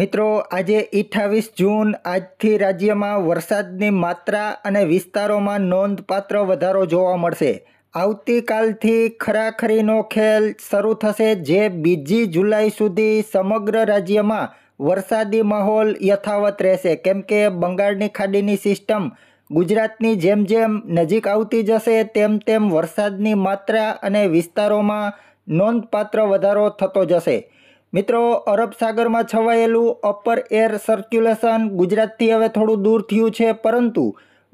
મિત્રો આજે અઠ્ઠાવીસ જૂન આજથી રાજ્યમાં વરસાદની માત્રા અને વિસ્તારોમાં નોંધપાત્ર વધારો જોવા મળશે આવતીકાલથી ખરાખરીનો ખેલ શરૂ થશે જે બીજી જુલાઈ સુધી સમગ્ર રાજ્યમાં વરસાદી માહોલ યથાવત રહેશે કેમ કે બંગાળની ખાડીની સિસ્ટમ ગુજરાતની જેમ જેમ નજીક આવતી જશે તેમ તેમ વરસાદની માત્રા અને વિસ્તારોમાં નોંધપાત્ર વધારો થતો જશે મિત્રો અરબ સાગરમાં છવાયેલું અપર એર સર્ક્યુલેશન ગુજરાતથી હવે થોડું દૂર થયું છે પરંતુ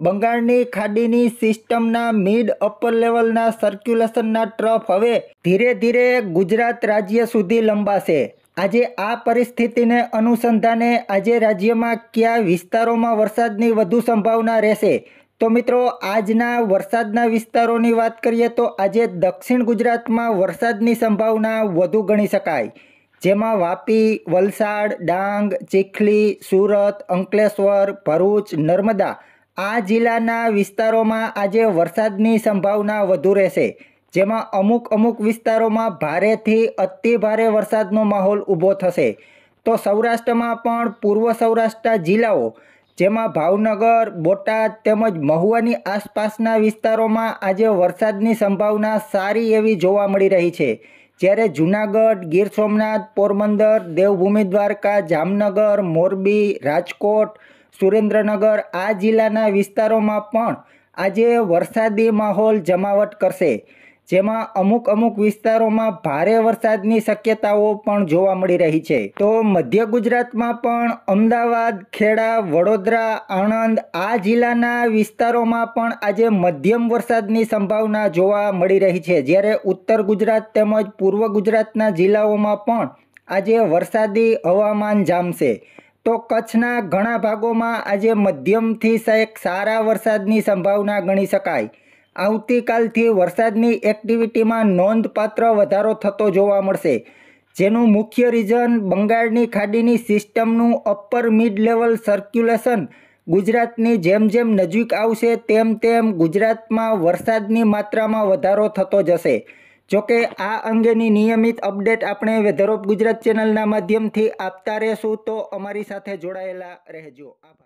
બંગાળની ખાડીની સિસ્ટમના મિડ અપર લેવલના સર્ક્યુલેશનના ટ્રફ હવે ધીરે ધીરે ગુજરાત રાજ્ય સુધી લંબાશે આજે આ પરિસ્થિતિને અનુસંધાને આજે રાજ્યમાં કયા વિસ્તારોમાં વરસાદની વધુ સંભાવના રહેશે તો મિત્રો આજના વરસાદના વિસ્તારોની વાત કરીએ તો આજે દક્ષિણ ગુજરાતમાં વરસાદની સંભાવના વધુ ગણી શકાય જેમાં વાપી વલસાડ ડાંગ ચીખલી સુરત અંકલેશ્વર ભરૂચ નર્મદા આ જિલ્લાના વિસ્તારોમાં આજે વરસાદની સંભાવના વધુ રહેશે જેમાં અમુક અમુક વિસ્તારોમાં ભારેથી અતિભારે વરસાદનો માહોલ ઊભો થશે તો સૌરાષ્ટ્રમાં પણ પૂર્વ સૌરાષ્ટ્ર જિલ્લાઓ જેમાં ભાવનગર બોટાદ તેમજ મહુવાની આસપાસના વિસ્તારોમાં આજે વરસાદની સંભાવના સારી એવી જોવા મળી રહી છે જ્યારે જૂનાગઢ ગીર સોમનાથ પોરબંદર દેવભૂમિ દ્વારકા જામનગર મોરબી રાજકોટ સુરેન્દ્રનગર આ જિલ્લાના વિસ્તારોમાં પણ આજે વરસાદી માહોલ જમાવટ કરશે જેમાં અમુક અમુક વિસ્તારોમાં ભારે વરસાદની શક્યતાઓ પણ જોવા મળી રહી છે તો મધ્ય ગુજરાતમાં પણ અમદાવાદ ખેડા વડોદરા આણંદ આ જિલ્લાના વિસ્તારોમાં પણ આજે મધ્યમ વરસાદની સંભાવના જોવા મળી રહી છે જ્યારે ઉત્તર ગુજરાત તેમજ પૂર્વ ગુજરાતના જિલ્લાઓમાં પણ આજે વરસાદી હવામાન જામશે તો કચ્છના ઘણા ભાગોમાં આજે મધ્યમથી સારા વરસાદની સંભાવના ગણી શકાય આવતીકાલથી વરસાદની એક્ટિવિટીમાં નોંધપાત્ર વધારો થતો જોવા મળશે જેનું મુખ્ય રીઝન બંગાળની ખાડીની સિસ્ટમનું અપર મિડ લેવલ સર્ક્યુલેશન ગુજરાતની જેમ જેમ નજીક આવશે તેમ તેમ ગુજરાતમાં વરસાદની માત્રામાં વધારો થતો જશે જોકે આ અંગેની નિયમિત અપડેટ આપણે વેધર ઓફ ગુજરાત ચેનલના માધ્યમથી આપતા રહેશું તો અમારી સાથે જોડાયેલા રહેજો આભાર